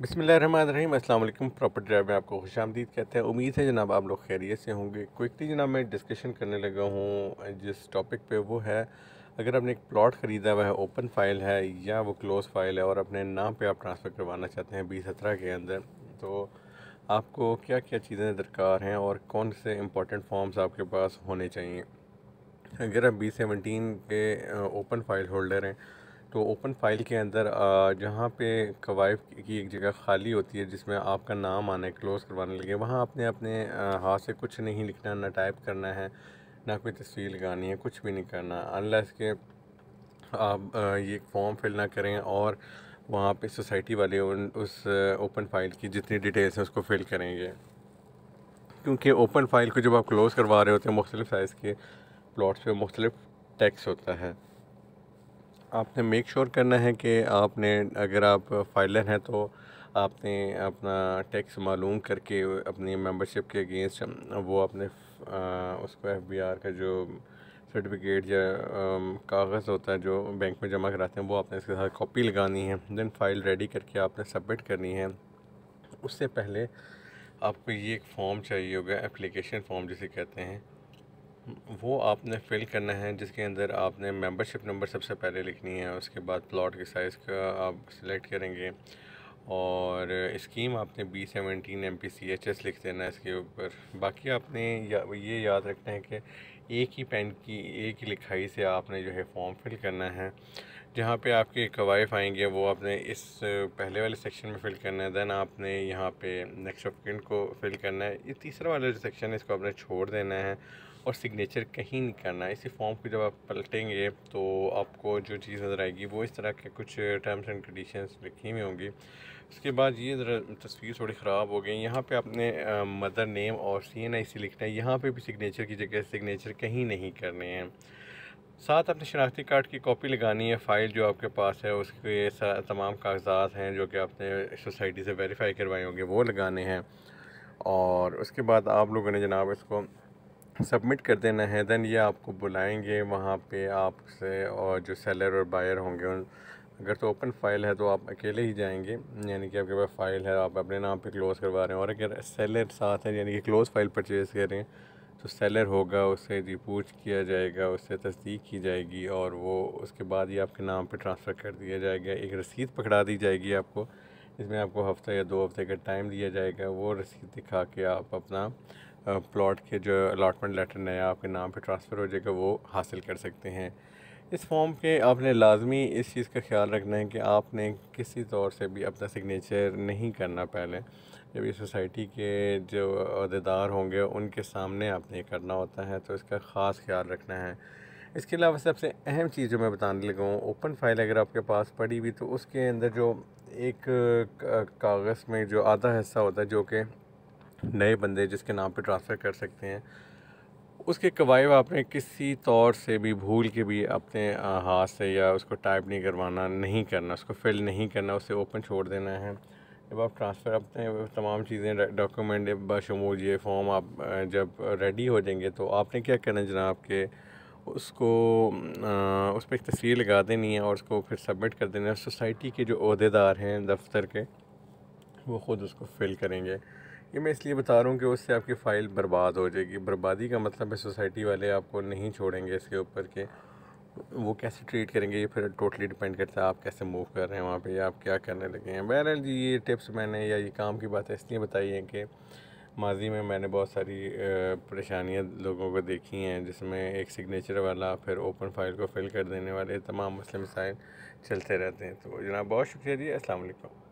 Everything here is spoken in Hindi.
बसमीम अल्लाम प्रॉपर्टी ड्राइव में आपको खुश आमदीद कहते हैं उम्मीद है जनाब आप लोग खैरियत से होंगे क्विकली जनाब मैं डिस्कशन करने लगा हूँ जिस टॉपिक पे वो है अगर आपने एक प्लॉट ख़रीदा हुआ है ओपन फाइल है या वो क्लोज़ फाइल है और अपने नाम पे आप ट्रांसफ़र करवाना चाहते हैं बीस सत्रह के अंदर तो आपको क्या क्या चीज़ें दरकार हैं और कौन से इंपॉर्टेंट फॉर्म्स आपके पास होने चाहिए अगर आप बी के ओपन फाइल होल्डर हैं तो ओपन फाइल के अंदर जहाँ पे कवायफ की एक जगह खाली होती है जिसमें आपका नाम आना है क्लोज़ करवाने लगे वहाँ आपने अपने हाथ से कुछ नहीं लिखना ना टाइप करना है ना कोई तस्वीर लगानी है कुछ भी नहीं करना अनलेस के आप ये फॉर्म फिल ना करें और वहाँ पे सोसाइटी वाले उन उस ओपन फाइल की जितनी डिटेल्स हैं उसको फिल करेंगे क्योंकि ओपन फाइल को जब आप क्लोज़ करवा रहे होते हैं मुख्तलिफ़ साइज़ के प्लॉट्स पे मुख्तलिफ़ टैक्स होता है आपने मेक श्योर sure करना है कि आपने अगर आप फाइलर हैं तो आपने अपना टैक्स मालूम करके अपनी मेंबरशिप के अगेंस्ट वो अपने उसको एफ बी आर का जो सर्टिफिकेट या कागज़ होता है जो बैंक में जमा कराते हैं वो आपने इसके साथ कॉपी लगानी है देन फाइल रेडी करके आपने सबमिट करनी है उससे पहले आपको ये एक फॉर्म चाहिए होगा एप्लीकेशन फॉर्म जिसे कहते हैं वो आपने फिल करना है जिसके अंदर आपने मेंबरशिप नंबर सबसे पहले लिखनी है उसके बाद प्लॉट के साइज़ का आप सिलेक्ट करेंगे और स्कीम आपने B seventeen M P C H S लिख देना है इसके ऊपर बाकी आपने या, ये याद रखना है कि एक ही पेन की एक ही लिखाई से आपने जो है फॉर्म फिल करना है जहाँ पे आपके कवायफ आएंगे वो आपने इस पहले वाले सेक्शन में फिल करना है दैन आपने यहाँ पे नेक्स्ट ऑफ को फिल करना है ये तीसरा वाला जो सेक्शन है इसको आपने छोड़ देना है और सिग्नेचर कहीं नहीं करना है इसी फॉर्म को जब आप पलटेंगे तो आपको जो चीज़ नज़र आएगी वो इस तरह के कुछ टर्म्स एंड कंडीशंस लिखी हुई होंगी उसके बाद ये ज़रा तस्वीर थोड़ी ख़राब हो गई यहाँ पे आपने मदर नेम और सी एन आई सी लिखना है यहाँ पे भी सिग्नेचर की जगह सिग्नेचर कहीं नहीं करने हैं साथ अपने शनाख्ती कार्ड की कॉपी लगानी है फ़ाइल जो आपके पास है उसके तमाम कागजात हैं जो कि आपने सोसाइटी से वेरीफाई करवाए होंगे वो लगाने हैं और उसके बाद आप लोगों ने जनाब इसको सबमिट कर देना है दैन ये आपको बुलाएंगे वहाँ पे आपसे और जो सेलर और बायर होंगे उन अगर तो ओपन फाइल है तो आप अकेले ही जाएंगे यानी कि आपके पास फ़ाइल है आप अपने नाम पे क्लोज़ करवा रहे हैं और अगर सेलर साथ है यानी कि क्लोज़ फाइल परचेज़ कर रहे हैं तो सेलर होगा उससे जी पूछ किया जाएगा उससे तस्दीक की जाएगी और वो उसके बाद ही आपके नाम पर ट्रांसफ़र कर दिया जाएगा एक रसीद पकड़ा दी जाएगी आपको इसमें आपको हफ़्ता या दो हफ्ते का टाइम दिया जाएगा वो रसीद दिखा के आप अपना प्लॉट के जो अलाटमेंट लेटर नया आपके नाम पे ट्रांसफ़र हो जाएगा वो हासिल कर सकते हैं इस फॉर्म के आपने लाजमी इस चीज़ का ख्याल रखना है कि आपने किसी तौर से भी अपना सिग्नेचर नहीं करना पहले जब ये सोसाइटी के जो अहदेदार होंगे उनके सामने आपने करना होता है तो इसका ख़ास ख्याल रखना है इसके अलावा सबसे अहम चीज़ जो मैं बताने लगा हूँ ओपन फाइल अगर आपके पास पड़ी हुई तो उसके अंदर जो एक कागज़ में जो आधा हिस्सा होता है जो कि नए बंदे जिसके नाम पे ट्रांसफ़र कर सकते हैं उसके कवायब आपने किसी तौर से भी भूल के भी अपने हाथ से या उसको टाइप नहीं करवाना नहीं करना उसको फिल नहीं करना उसे ओपन छोड़ देना है जब आप ट्रांसफ़र अपने तमाम चीज़ें डॉक्यूमेंट बशमूल ये फॉर्म आप जब रेडी हो जाएंगे तो आपने क्या करना जनाब के उसको आ, उस पर एक तस्वीर लगा देनी है और उसको फिर सबमिट कर देना है सोसाइटी के जो अहदेदार हैं दफ्तर के वो ख़ुद उसको फिल करेंगे ये मैं इसलिए बता रहा हूँ कि उससे आपकी फ़ाइल बर्बाद हो जाएगी बर्बादी का मतलब है सोसाइटी वाले आपको नहीं छोड़ेंगे इसके ऊपर के वो कैसे ट्रीट करेंगे ये फिर टोटली डिपेंड करता है आप कैसे मूव कर रहे हैं वहाँ पे या आप क्या करने लगे हैं बहरहाल जी ये टिप्स मैंने या ये काम की बातें इसलिए बताई हैं कि माजी में मैंने बहुत सारी परेशानियाँ लोगों को देखी हैं जिसमें एक सिग्नेचर वाला फिर ओपन फाइल को फिल कर देने वाले तमाम मसले मसाइल चलते रहते हैं तो जनाब बहुत शुक्रिया जी असलकम